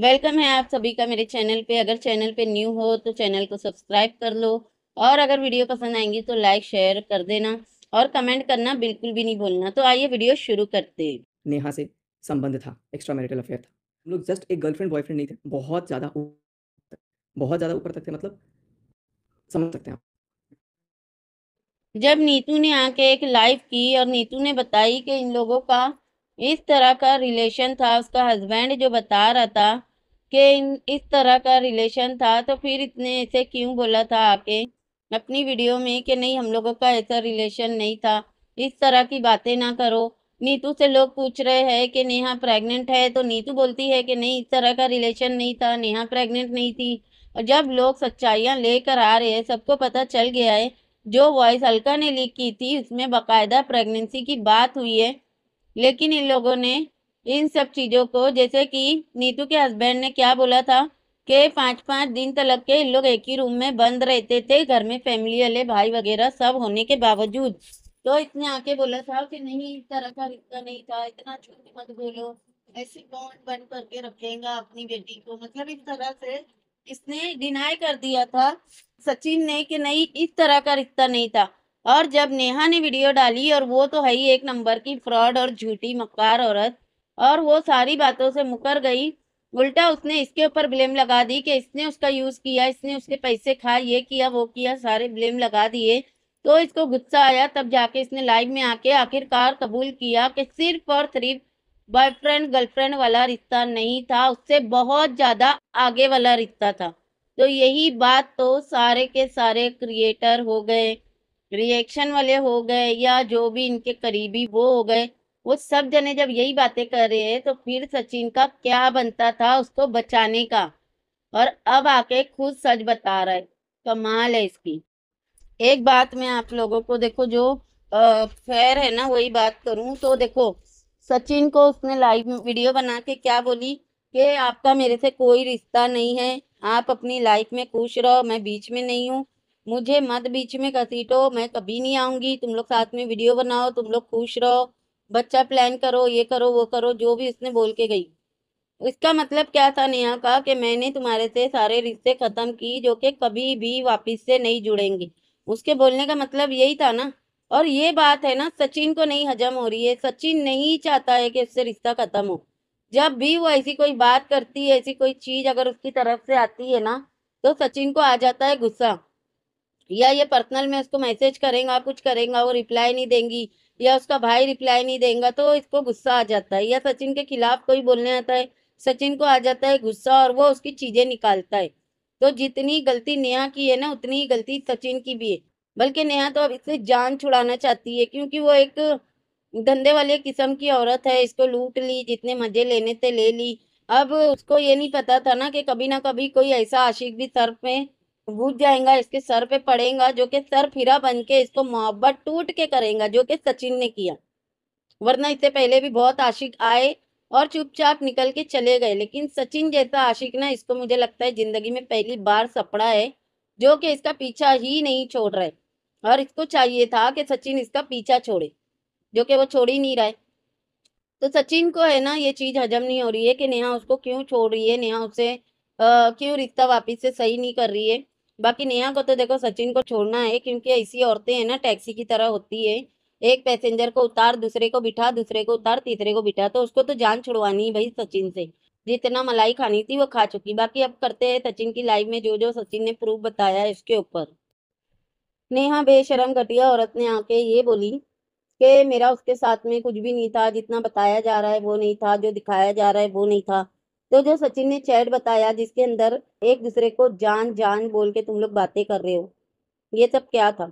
welcome है आप सभी का मेरे चैनल पे अगर चैनल पे न्यू हो तो चैनल को सब्सक्राइब कर लो और अगर वीडियो पसंद आएंगी तो लाइक शेयर कर देना और कमेंट करना बिल्कुल भी नहीं भूलना तो आइए वीडियो शुरू करते नेहा से संबंध था एक्स्ट्रा मैरिटल अफेयर था हम लोग जस्ट एक गर्लफ्रेंड बॉयफ्रेंड नहीं थे बहुत ज़्यादा बहुत ज़्यादा ऊपर तक थे मतलब समझ सकते हैं जब नीतू ने आके एक लाइव की और नीतू ने बताई कि इन लोगों का इस तरह का रिलेशन था उसका हस्बैंड जो बता रहा था कि इन इस तरह का रिलेशन था तो फिर इतने ऐसे क्यों बोला था आके अपनी वीडियो में कि नहीं हम लोगों का ऐसा रिलेशन नहीं था इस तरह की बातें ना करो नीतू से लोग पूछ रहे हैं कि नेहा प्रेग्नेंट है तो नीतू बोलती है कि नहीं इस तरह का रिलेशन नहीं था नेहा प्रेग्नेंट नहीं थी और जब लोग सच्चाइयाँ लेकर आ रहे हैं सबको पता चल गया है जो वॉइस अलका ने लीक की थी उसमें बाकायदा प्रेगनेंसी की बात हुई है लेकिन इन लोगों ने इन सब चीज़ों को जैसे कि नीतू के हस्बैंड ने क्या बोला था कि पाँच पाँच दिन तक के इन लोग एक ही रूम में बंद रहते थे घर में फैमिली वाले भाई वगैरह सब होने के बावजूद तो इतने आके बोला था कि नहीं इस तरह का रिश्ता नहीं था इतना झूठ मत बोलो ऐसे बॉन्ड बंद करके रखेगा अपनी बेटी को मतलब इस तरह से इसने डिनाई कर दिया था सचिन ने कि नहीं इस तरह का रिश्ता नहीं था और जब नेहा ने वीडियो डाली और वो तो है ही एक नंबर की फ्रॉड और झूठी मक्कार औरत और वो सारी बातों से मुकर गई उल्टा उसने इसके ऊपर ब्लेम लगा दी कि इसने उसका यूज किया इसने उसके पैसे खाए ये किया वो किया सारे ब्लेम लगा दिए तो इसको गुस्सा आया तब जाके इसने लाइव में आके आखिरकार कबूल किया कि सिर्फ और सिर्फ बॉयफ्रेंड गर्लफ्रेंड वाला रिश्ता नहीं था उससे बहुत ज्यादा आगे वाला रिश्ता था तो यही बात तो सारे के सारे क्रिएटर हो गए रिएक्शन वाले हो गए या जो भी इनके करीबी वो हो गए वो सब जने जब यही बातें कर रहे हैं तो फिर सचिन का क्या बनता था उसको बचाने का और अब आके खुद सच बता रहा है कमाल है इसकी एक बात मैं आप लोगों को देखो जो फेयर है ना वही बात करूं तो देखो सचिन को उसने लाइव वीडियो बना के क्या बोली कि आपका मेरे से कोई रिश्ता नहीं है आप अपनी लाइफ में खुश रहो मैं बीच में नहीं हूँ मुझे मत बीच में कसीटो मैं कभी नहीं आऊँगी तुम लोग साथ में वीडियो बनाओ तुम लोग खुश रहो बच्चा प्लान करो ये करो वो करो जो भी उसने बोल के गई इसका मतलब क्या था नेहा का कि मैंने तुम्हारे से सारे रिश्ते ख़त्म की जो कि कभी भी वापिस से नहीं जुड़ेंगे उसके बोलने का मतलब यही था ना और ये बात है ना सचिन को नहीं हजम हो रही है सचिन नहीं चाहता है कि उससे रिश्ता ख़त्म हो जब भी वो ऐसी कोई बात करती है ऐसी कोई चीज़ अगर उसकी तरफ से आती है ना तो सचिन को आ जाता है गुस्सा या ये पर्सनल में उसको मैसेज करेगा कुछ करेगा वो रिप्लाई नहीं देंगी या उसका भाई रिप्लाई नहीं देगा तो इसको गुस्सा आ जाता है या सचिन के खिलाफ कोई बोलने आता है सचिन को आ जाता है गुस्सा और वो उसकी चीज़ें निकालता है तो जितनी गलती नेहा की है ना उतनी ही गलती सचिन की भी है बल्कि नेहा तो अब इससे जान छुड़ाना चाहती है क्योंकि वो एक धंधे वाले किस्म की औरत है इसको लूट ली जितने मज़े लेने थे ले ली अब उसको ये नहीं पता था ना कि कभी ना कभी कोई ऐसा आशिक भी सर में घुस जाएगा इसके सर पे पड़ेगा जो कि सर फिरा बन के इसको मोहब्बत टूट के करेगा जो कि सचिन ने किया वरना इससे पहले भी बहुत आशिक आए और चुपचाप निकल के चले गए लेकिन सचिन जैसा आशिक ना इसको मुझे लगता है जिंदगी में पहली बार सपड़ा है जो कि इसका पीछा ही नहीं छोड़ रहा है और इसको चाहिए था कि सचिन इसका पीछा छोड़े जो कि वो छोड़ ही नहीं रहा है तो सचिन को है ना ये चीज़ हजम नहीं हो रही है कि नेहा उसको क्यों छोड़ रही है नेहा उसे क्यों रिश्ता वापिस से सही नहीं कर रही है बाकी नेहा को तो देखो सचिन को छोड़ना है क्योंकि ऐसी औरतें हैं ना टैक्सी की तरह होती है एक पैसेंजर को उतार दूसरे को बिठा दूसरे को उतार तीसरे को बिठा तो उसको तो जान छुड़वानी है भाई सचिन से जितना मलाई खानी थी वो खा चुकी बाकी अब करते हैं सचिन की लाइफ में जो जो सचिन ने प्रूफ बताया है इसके ऊपर नेहा बेशरम घटिया औरत ने आके ये बोली कि मेरा उसके साथ में कुछ भी नहीं था जितना बताया जा रहा है वो नहीं था जो दिखाया जा रहा है वो नहीं था तो जो सचिन ने चैट बताया जिसके अंदर एक दूसरे को जान जान बोल के तुम लोग बातें कर रहे हो ये सब क्या था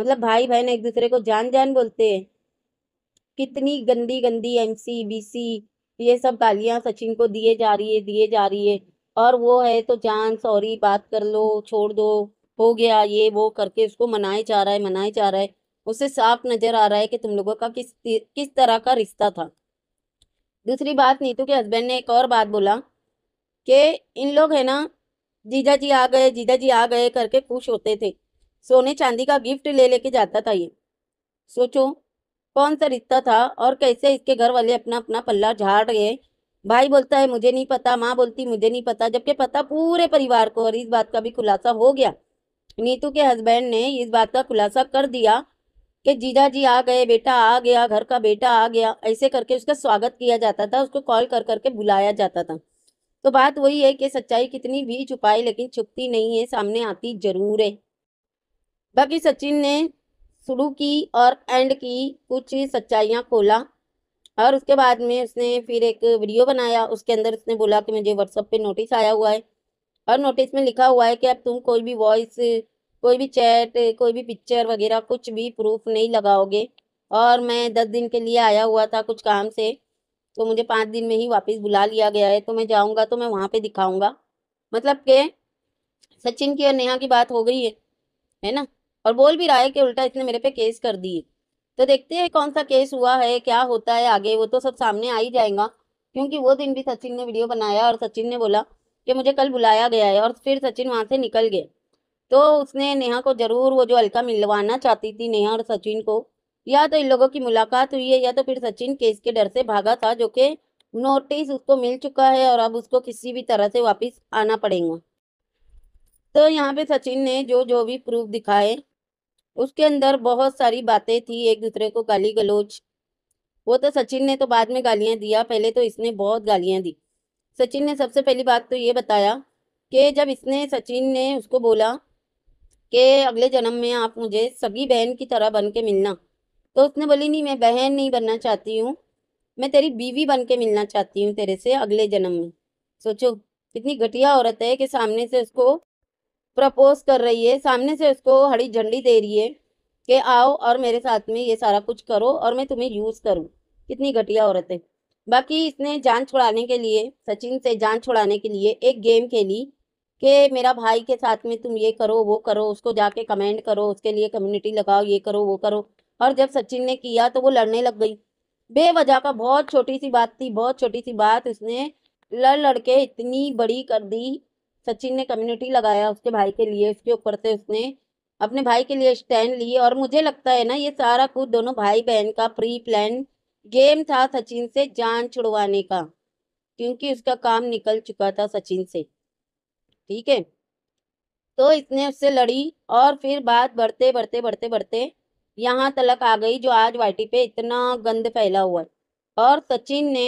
मतलब भाई बहन एक दूसरे को जान जान बोलते हैं कितनी गंदी गंदी एम सी बी सी ये सब गालियां सचिन को दिए जा रही है दिए जा रही है और वो है तो जान सॉरी बात कर लो छोड़ दो हो गया ये वो करके उसको मनाए जा रहा है मनाए जा रहा है उसे साफ नज़र आ रहा है कि तुम लोगों का किस किस तरह का रिश्ता था दूसरी बात नीतू के हस्बैंड ने एक और बात बोला कि इन लोग है ना जीजा जी आ गए जीजा जी आ गए करके खुश होते थे सोने चांदी का गिफ्ट ले लेके जाता था ये सोचो कौन सा रिश्ता था और कैसे इसके घर वाले अपना अपना पल्ला झाड़ रहे भाई बोलता है मुझे नहीं पता माँ बोलती मुझे नहीं पता जबकि पता पूरे परिवार को और इस बात का भी खुलासा हो गया नीतू के हस्बैंड ने इस बात का खुलासा कर दिया कि जीजा जी आ गए बेटा आ गया घर का बेटा आ गया ऐसे करके उसका स्वागत किया जाता था उसको कॉल कर करके बुलाया जाता था तो बात वही है कि सच्चाई कितनी भी छुपाए लेकिन छुपती नहीं है सामने आती जरूर है बाकी सचिन ने शुरू की और एंड की कुछ सच्चाइयाँ खोला और उसके बाद में उसने फिर एक वीडियो बनाया उसके अंदर उसने बोला कि मुझे व्हाट्सअप पे नोटिस आया हुआ है और नोटिस में लिखा हुआ है कि अब तुम कोई भी वॉइस कोई भी चैट कोई भी पिक्चर वगैरह कुछ भी प्रूफ नहीं लगाओगे और मैं दस दिन के लिए आया हुआ था कुछ काम से तो मुझे पाँच दिन में ही वापस बुला लिया गया है तो मैं जाऊँगा तो मैं वहाँ पर दिखाऊँगा मतलब के सचिन की और नेहा की बात हो गई है है ना और बोल भी रहा है कि उल्टा इसने मेरे पे केस कर दिए तो देखते हैं कौन सा केस हुआ है क्या होता है आगे वो तो सब सामने आ ही जाएगा क्योंकि वो दिन भी सचिन ने वीडियो बनाया और सचिन ने बोला कि मुझे कल बुलाया गया है और फिर सचिन वहाँ से निकल गए तो उसने नेहा को ज़रूर वो जो अलका मिलवाना चाहती थी नेहा और सचिन को या तो इन लोगों की मुलाकात हुई है या तो फिर सचिन केस के डर से भागा था जो कि नोटिस उसको मिल चुका है और अब उसको किसी भी तरह से वापस आना पड़ेगा तो यहाँ पे सचिन ने जो जो भी प्रूफ दिखाए उसके अंदर बहुत सारी बातें थी एक दूसरे को गाली गलोच वो तो सचिन ने तो बाद में गालियाँ दिया पहले तो इसने बहुत गालियाँ दी सचिन ने सबसे पहली बात तो ये बताया कि जब इसने सचिन ने उसको बोला कि अगले जन्म में आप मुझे सगी बहन की तरह बन के मिलना तो उसने बोली नहीं मैं बहन नहीं बनना चाहती हूँ मैं तेरी बीवी बन के मिलना चाहती हूँ तेरे से अगले जन्म में सोचो कितनी घटिया औरत है कि सामने से उसको प्रपोज कर रही है सामने से उसको हरी झंडी दे रही है कि आओ और मेरे साथ में ये सारा कुछ करो और मैं तुम्हें यूज़ करूँ कितनी घटिया औरत है बाकी इसने जान छुड़ाने के लिए सचिन से जान छुड़ाने के लिए एक गेम खेली कि मेरा भाई के साथ में तुम ये करो वो करो उसको जाके कमेंट करो उसके लिए कम्युनिटी लगाओ ये करो वो करो और जब सचिन ने किया तो वो लड़ने लग गई बेवजह का बहुत छोटी सी बात थी बहुत छोटी सी बात उसने लड़ लड़के इतनी बड़ी कर दी सचिन ने कम्युनिटी लगाया उसके भाई के लिए उसके ऊपर से उसने अपने भाई के लिए स्टैंड लिए और मुझे लगता है ना ये सारा कुछ दोनों भाई बहन का प्री प्लान गेम था सचिन से जान छुड़वाने का क्योंकि उसका काम निकल चुका था सचिन से ठीक है तो इसने उससे लड़ी और फिर बात बढ़ते बढ़ते बढ़ते बढ़ते यहाँ तलक आ गई जो आज वाइटी पे इतना गंद फैला हुआ है और सचिन ने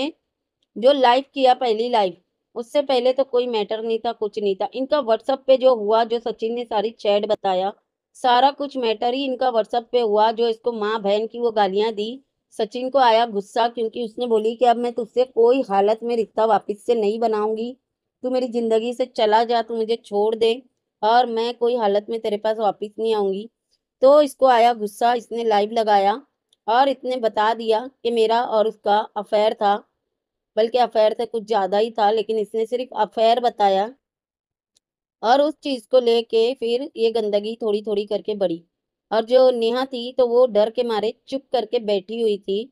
जो लाइव किया पहली लाइव उससे पहले तो कोई मैटर नहीं था कुछ नहीं था इनका व्हाट्सअप पे जो हुआ जो सचिन ने सारी चैट बताया सारा कुछ मैटर ही इनका व्हाट्सअप पे हुआ जो इसको माँ बहन की वो गालियाँ दी सचिन को आया गुस्सा क्योंकि उसने बोली कि अब मैं तुझसे कोई हालत में रिश्ता वापस से नहीं बनाऊंगी तू मेरी ज़िंदगी से चला जा तू मुझे छोड़ दे और मैं कोई हालत में तेरे पास वापस नहीं आऊंगी तो इसको आया गुस्सा इसने लाइव लगाया और इसने बता दिया कि मेरा और उसका अफेयर था बल्कि अफेयर से कुछ ज़्यादा ही था लेकिन इसने सिर्फ अफेयर बताया और उस चीज़ को लेके फिर ये गंदगी थोड़ी थोड़ी करके बढ़ी और जो नेहा थी तो वो डर के मारे चुप करके बैठी हुई थी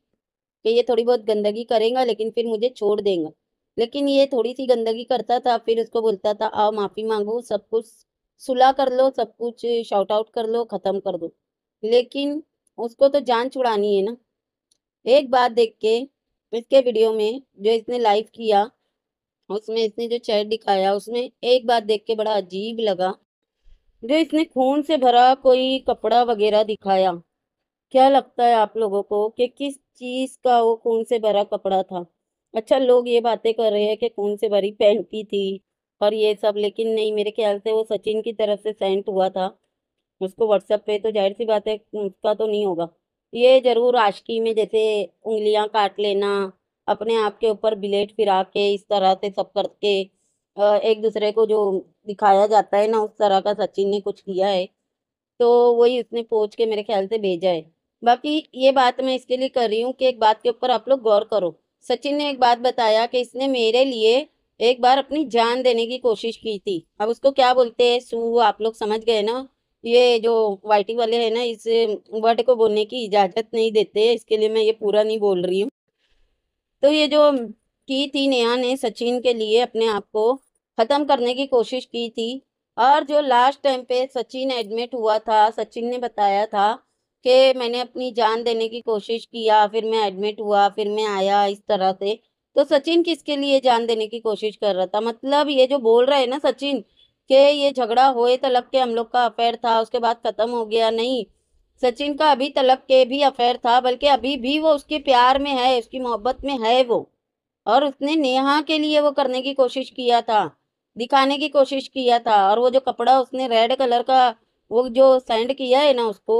कि ये थोड़ी बहुत गंदगी करेगा लेकिन फिर मुझे छोड़ देगा लेकिन ये थोड़ी सी गंदगी करता था फिर उसको बोलता था आओ माफ़ी मांगो सब कुछ सुलह कर लो सब कुछ शॉर्ट आउट कर लो ख़त्म कर दो लेकिन उसको तो जान छुड़ानी है ना एक बात देख के इसके वीडियो में जो इसने लाइव किया उसमें इसने जो चैट दिखाया उसमें एक बात देख के बड़ा अजीब लगा जो इसने खून से भरा कोई कपड़ा वगैरह दिखाया क्या लगता है आप लोगों को कि किस चीज़ का वो खून से भरा कपड़ा था अच्छा लोग ये बातें कर रहे हैं कि कौन से भरी पहनती थी और ये सब लेकिन नहीं मेरे ख्याल से वो सचिन की तरफ से सेंट हुआ था उसको व्हाट्सएप पे तो जाहिर सी बात है उसका तो नहीं होगा ये ज़रूर आशकी में जैसे उंगलियां काट लेना अपने आप के ऊपर बिलेट फिरा के इस तरह से सब करके एक दूसरे को जो दिखाया जाता है ना उस तरह का सचिन ने कुछ किया है तो वही उसने पहुँच के मेरे ख्याल से भेजा है बाकी ये बात मैं इसके लिए कर रही हूँ कि एक बात के ऊपर आप लोग गौर करो सचिन ने एक बात बताया कि इसने मेरे लिए एक बार अपनी जान देने की कोशिश की थी अब उसको क्या बोलते हैं सू आप लोग समझ गए ना ये जो वाइटिंग वाले हैं ना इस वर्ड को बोलने की इजाज़त नहीं देते इसके लिए मैं ये पूरा नहीं बोल रही हूँ तो ये जो की थी नेहा ने सचिन के लिए अपने आप को ख़त्म करने की कोशिश की थी और जो लास्ट टाइम पे सचिन एडमिट हुआ था सचिन ने बताया था कि मैंने अपनी जान देने की कोशिश किया फिर मैं एडमिट हुआ फिर मैं आया इस तरह से तो सचिन किसके लिए जान देने की कोशिश कर रहा था मतलब ये जो बोल रहा है ना सचिन कि ये झगड़ा हुए तलब के हम लोग का अफेयर था उसके बाद ख़त्म हो गया नहीं सचिन का अभी तलब के भी अफेयर था बल्कि अभी भी वो उसके प्यार में है उसकी मोहब्बत में है वो और उसने नेहा के लिए वो करने की कोशिश किया था दिखाने की कोशिश किया था और वो जो कपड़ा उसने रेड कलर का वो जो सेंड किया है ना उसको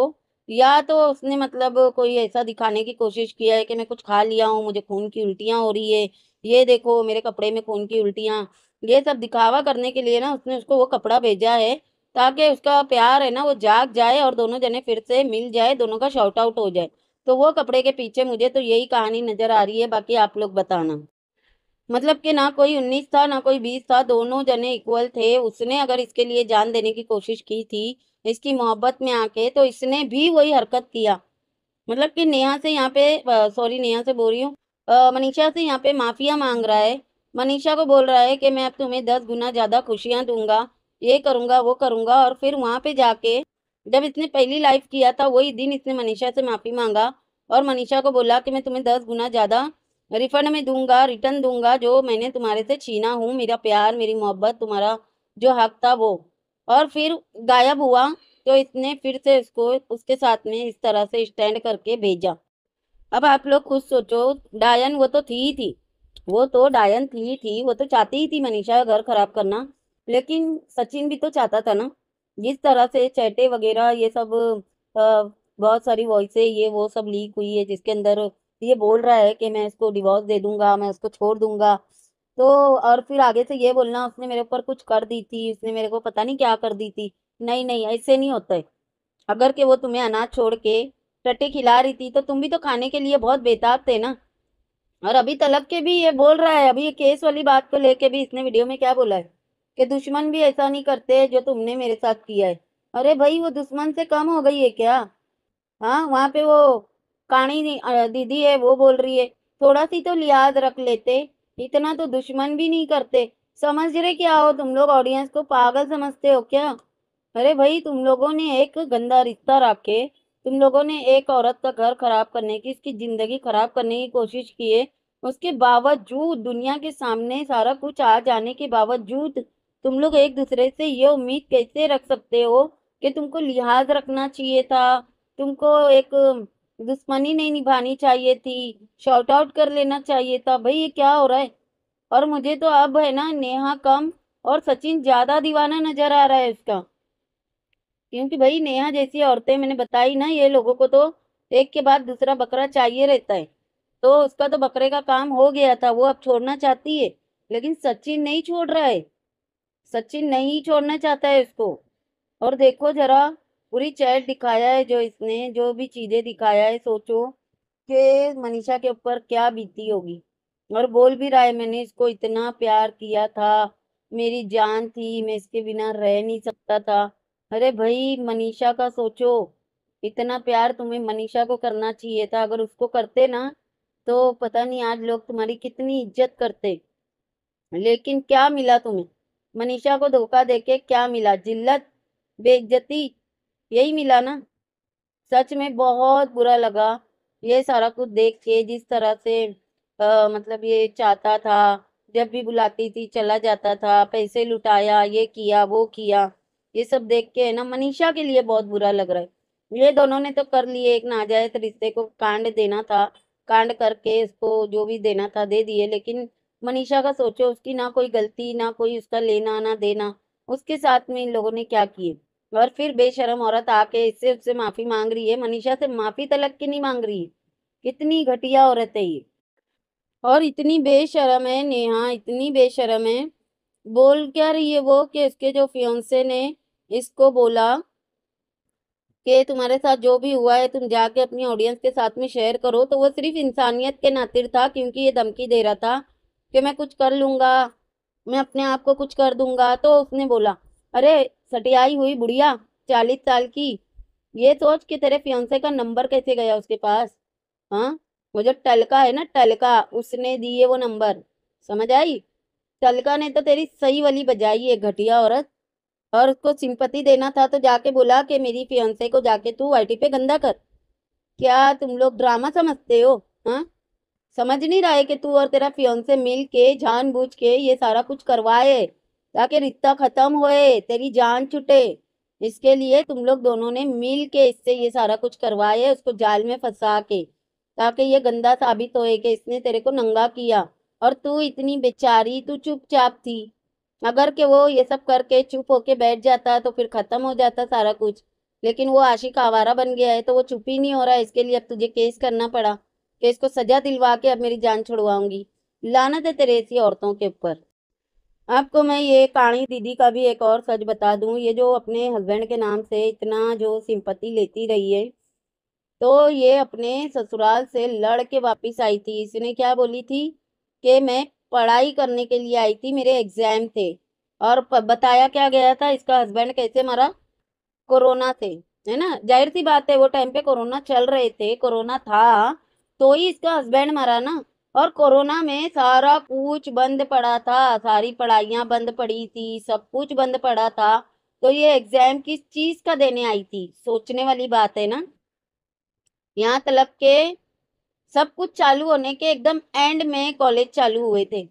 या तो उसने मतलब कोई ऐसा दिखाने की कोशिश किया है कि मैं कुछ खा लिया हूँ मुझे खून की उल्टियाँ हो रही है ये देखो मेरे कपड़े में खून की उल्टियाँ ये सब दिखावा करने के लिए ना उसने उसको वो कपड़ा भेजा है ताकि उसका प्यार है ना वो जाग जाए और दोनों जने फिर से मिल जाए दोनों का शॉर्ट आउट हो जाए तो वो कपड़े के पीछे मुझे तो यही कहानी नज़र आ रही है बाकी आप लोग बताना मतलब कि ना कोई उन्नीस था ना कोई बीस था दोनों जने इक्वल थे उसने अगर इसके लिए जान देने की कोशिश की थी इसकी मोहब्बत में आके तो इसने भी वही हरकत किया मतलब कि नेहा से यहाँ पे सॉरी नेहा से बोल रही हूँ मनीषा से यहाँ पे माफ़िया मांग रहा है मनीषा को बोल रहा है कि मैं अब तुम्हें दस गुना ज़्यादा खुशियाँ दूंगा ये करूँगा वो करूँगा और फिर वहाँ पे जाके जब इसने पहली लाइफ किया था वही दिन इसने मनीषा से माफ़ी मांगा और मनीषा को बोला कि मैं तुम्हें दस गुना ज़्यादा रिफंड में दूंगा रिटर्न दूंगा जो मैंने तुम्हारे से छीना हूँ मेरा प्यार मेरी मोहब्बत तुम्हारा जो हक था वो और फिर गायब हुआ तो इसने फिर से इसको उसके साथ में इस तरह से स्टैंड करके भेजा अब आप लोग खुद सोचो डायन वो तो थी ही थी वो तो डायन थी थी वो तो चाहती ही थी मनीषा घर खराब करना लेकिन सचिन भी तो चाहता था ना जिस तरह से चैटे वगैरह ये सब बहुत सारी वॉइस ये वो सब लीक हुई है जिसके अंदर ये बोल रहा है कि मैं इसको डिवोर्स दे दूंगा मैं उसको छोड़ दूंगा तो और फिर आगे से ये बोलना उसने मेरे ऊपर कुछ कर दी थी उसने मेरे को पता नहीं क्या कर दी थी नहीं नहीं ऐसे नहीं होता है अगर के वो तुम्हें अनाज छोड़ के टट्टे खिला रही थी तो तुम भी तो खाने के लिए बहुत बेताब थे ना और अभी तलब के भी ये बोल रहा है अभी ये केस वाली बात को लेके भी इसने वीडियो में क्या बोला है कि दुश्मन भी ऐसा नहीं करते जो तुमने मेरे साथ किया है अरे भाई वो दुश्मन से कम हो गई है क्या हाँ वहाँ पे वो काणी दीदी है वो बोल रही है थोड़ा सी तो लिहाज रख लेते इतना तो दुश्मन भी नहीं करते समझ रहे क्या हो तुम लोग ऑडियंस को पागल समझते हो क्या अरे भाई तुम लोगों ने एक गंदा रिश्ता रखे तुम लोगों ने एक औरत का घर खराब करने की इसकी ज़िंदगी खराब करने की कोशिश की है उसके बावजूद दुनिया के सामने सारा कुछ आ जाने के बावजूद तुम लोग एक दूसरे से ये उम्मीद कैसे रख सकते हो कि तुमको लिहाज रखना चाहिए था तुमको एक दुश्मनी नहीं निभानी चाहिए थी शॉर्ट आउट कर लेना चाहिए था भाई ये क्या हो रहा है और मुझे तो अब है ना नेहा कम और सचिन ज़्यादा दीवाना नज़र आ रहा है उसका क्योंकि भाई नेहा जैसी औरतें मैंने बताई ना ये लोगों को तो एक के बाद दूसरा बकरा चाहिए रहता है तो उसका तो बकरे का काम हो गया था वो अब छोड़ना चाहती है लेकिन सचिन नहीं छोड़ रहा है सचिन नहीं छोड़ना चाहता है उसको और देखो जरा पूरी चैट दिखाया है जो इसने जो भी चीज़ें दिखाया है सोचो कि मनीषा के ऊपर क्या बीती होगी और बोल भी रहा है मैंने इसको इतना प्यार किया था मेरी जान थी मैं इसके बिना रह नहीं सकता था अरे भाई मनीषा का सोचो इतना प्यार तुम्हें मनीषा को करना चाहिए था अगर उसको करते ना तो पता नहीं आज लोग तुम्हारी कितनी इज्जत करते लेकिन क्या मिला तुम्हें मनीषा को धोखा देके क्या मिला जिल्लत बेइज्जती यही मिला ना सच में बहुत बुरा लगा ये सारा कुछ देख के जिस तरह से आ, मतलब ये चाहता था जब भी बुलाती थी चला जाता था पैसे लुटाया ये किया वो किया ये सब देख के है ना मनीषा के लिए बहुत बुरा लग रहा है ये दोनों ने तो कर लिए एक नाजायज रिश्ते को कांड देना था कांड करके इसको जो भी देना था दे दिए लेकिन मनीषा का सोचो उसकी ना कोई गलती ना कोई उसका लेना ना देना उसके साथ में इन लोगों ने क्या किए और फिर बेशरम औरत आके इससे उससे माफ़ी मांग रही है मनीषा से माफ़ी तलक की नहीं मांग रही है कितनी घटिया औरत है ये और इतनी बेशरम है नेहा इतनी बेशरम है बोल क्या रही है वो कि इसके जो फ्योंसे ने इसको बोला कि तुम्हारे साथ जो भी हुआ है तुम जाके अपनी ऑडियंस के साथ में शेयर करो तो वो सिर्फ इंसानियत के नातिर था क्योंकि ये धमकी दे रहा था कि मैं कुछ कर लूँगा मैं अपने आप को कुछ कर दूंगा तो उसने बोला अरे सटियाई हुई बुढ़िया चालीस साल की ये सोच के तेरे फियांसे का नंबर कैसे गया उसके पास हाँ वो जो टलका है ना टलका उसने दिए वो नंबर समझ आई टलका ने तो तेरी सही वाली बजाई है घटिया औरत और उसको सिंपत्ति देना था तो जाके बोला कि मेरी फियांसे को जाके तू आई पे गंदा कर क्या तुम लोग ड्रामा समझते हो हाँ समझ नहीं रहा है कि तू और तेरा फियांसे मिल के जान के ये सारा कुछ करवाए ताकि रिश्ता खत्म होए तेरी जान छुटे इसके लिए तुम लोग दोनों ने मिल के इससे ये सारा कुछ करवाया उसको जाल में फंसा के ताकि ये गंदा साबित होए कि इसने तेरे को नंगा किया और तू इतनी बेचारी तू चुपचाप थी अगर के वो ये सब करके चुप होके बैठ जाता तो फिर खत्म हो जाता सारा कुछ लेकिन वो आशिक आवारा बन गया है तो वो चुप ही नहीं हो रहा है इसके लिए अब तुझे केस करना पड़ा केस को सजा दिलवा के अब मेरी जान छुड़वाऊंगी लानत है तेरे ऐसी औरतों के ऊपर आपको मैं ये काणी दीदी का भी एक और सच बता दूं ये जो अपने हस्बैंड के नाम से इतना जो सिंपत्ति लेती रही है तो ये अपने ससुराल से लड़ के वापिस आई थी इसने क्या बोली थी कि मैं पढ़ाई करने के लिए आई थी मेरे एग्ज़ाम थे और बताया क्या गया था इसका हस्बैंड कैसे मरा कोरोना से है ना जाहिर सी बात है वो टाइम पे कोरोना चल रहे थे कोरोना था तो ही इसका हस्बैंड मरा ना और कोरोना में सारा कुछ बंद पड़ा था सारी पढ़ाइयाँ बंद पड़ी थी सब कुछ बंद पड़ा था तो ये एग्ज़ाम किस चीज़ का देने आई थी सोचने वाली बात है ना यहाँ तलब के सब कुछ चालू होने के एकदम एंड में कॉलेज चालू हुए थे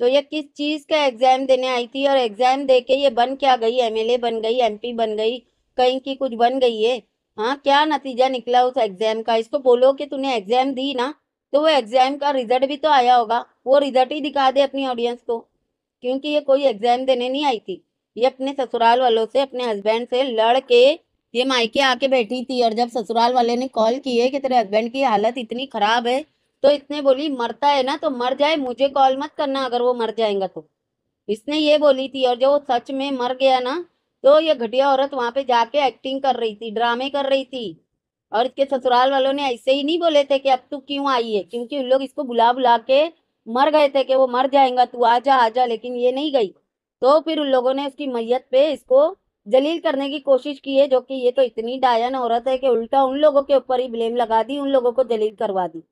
तो ये किस चीज़ का एग्ज़ाम देने आई थी और एग्ज़ाम दे के ये बन क्या गई एमएलए बन गई एमपी बन गई कहीं की कुछ बन गई है हाँ क्या नतीजा निकला उस एग्ज़ाम का इसको बोलो कि तूने एग्ज़ाम दी ना तो वो एग्जाम का रिजल्ट भी तो आया होगा वो रिजल्ट ही दिखा दे अपनी ऑडियंस को क्योंकि ये कोई एग्जाम देने नहीं आई थी ये अपने ससुराल वालों से अपने हस्बैंड से लड़ के ये मायके आके बैठी थी और जब ससुराल वाले ने कॉल किए कि तेरे हस्बैंड की हालत इतनी खराब है तो इसने बोली मरता है ना तो मर जाए मुझे कॉल मत करना अगर वो मर जाएगा तो इसने ये बोली थी और जब वो सच में मर गया ना तो ये घटिया औरत वहाँ पे जाके एक्टिंग कर रही थी ड्रामे कर रही थी और इसके ससुराल वालों ने ऐसे ही नहीं बोले थे कि अब तू क्यों आई है क्योंकि उन लोग इसको बुला बुला के मर गए थे कि वो मर जाएगा तू आ जा लेकिन ये नहीं गई तो फिर उन लोगों ने उसकी मैयत पे इसको जलील करने की कोशिश की है जो कि ये तो इतनी डायन औरत है कि उल्टा उन लोगों के ऊपर ही ब्लेम लगा दी उन लोगों को जलील करवा दी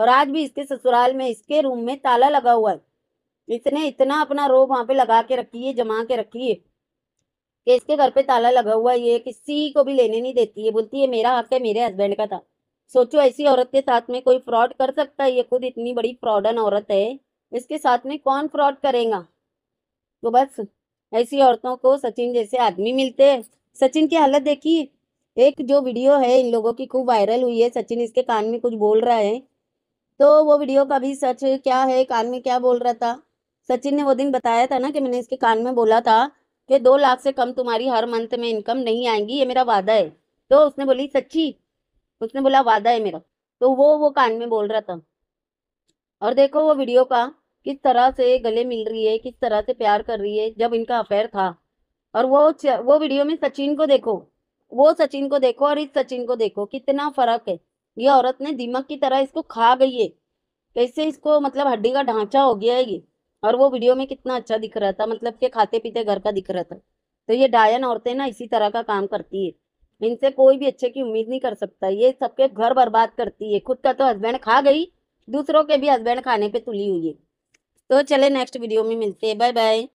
और आज भी इसके ससुराल में इसके रूम में ताला लगा हुआ है इसने इतना अपना रोब वहाँ पे लगा के रखी है जमा के रखी है कि इसके घर पे ताला लगा हुआ ये किसी को भी लेने नहीं देती है बोलती है मेरा हक है मेरे हस्बैंड का था सोचो ऐसी औरत के साथ में कोई फ्रॉड कर सकता है ये खुद इतनी बड़ी फ्रॉडन औरत है इसके साथ में कौन फ्रॉड करेगा तो बस ऐसी औरतों को सचिन जैसे आदमी मिलते हैं सचिन की हालत देखिए एक जो वीडियो है इन लोगों की खूब वायरल हुई है सचिन इसके कान में कुछ बोल रहा है तो वो वीडियो का भी सच क्या है कान में क्या बोल रहा था सचिन ने वो दिन बताया था ना कि मैंने इसके कान में बोला था कि दो लाख से कम तुम्हारी हर मंथ में इनकम नहीं आएंगी ये मेरा वादा है तो उसने बोली सच्ची उसने बोला वादा है मेरा तो वो वो कान में बोल रहा था और देखो वो वीडियो का किस तरह से गले मिल रही है किस तरह से प्यार कर रही है जब इनका अफेयर था और वो वो वीडियो में सचिन को देखो वो सचिन को देखो और इस सचिन को देखो कितना फर्क है ये औरत ने दिमाग की तरह इसको खा गई है कैसे इसको मतलब हड्डी का ढांचा हो गया है ये और वो वीडियो में कितना अच्छा दिख रहा था मतलब के खाते पीते घर का दिख रहा था तो ये डायन औरतें ना इसी तरह का काम करती है इनसे कोई भी अच्छे की उम्मीद नहीं कर सकता ये सबके घर बर्बाद करती है खुद का तो हस्बैंड खा गई दूसरों के भी हस्बैंड खाने पे तुली हुई है तो चले नेक्स्ट वीडियो में मिलते हैं बाय बाय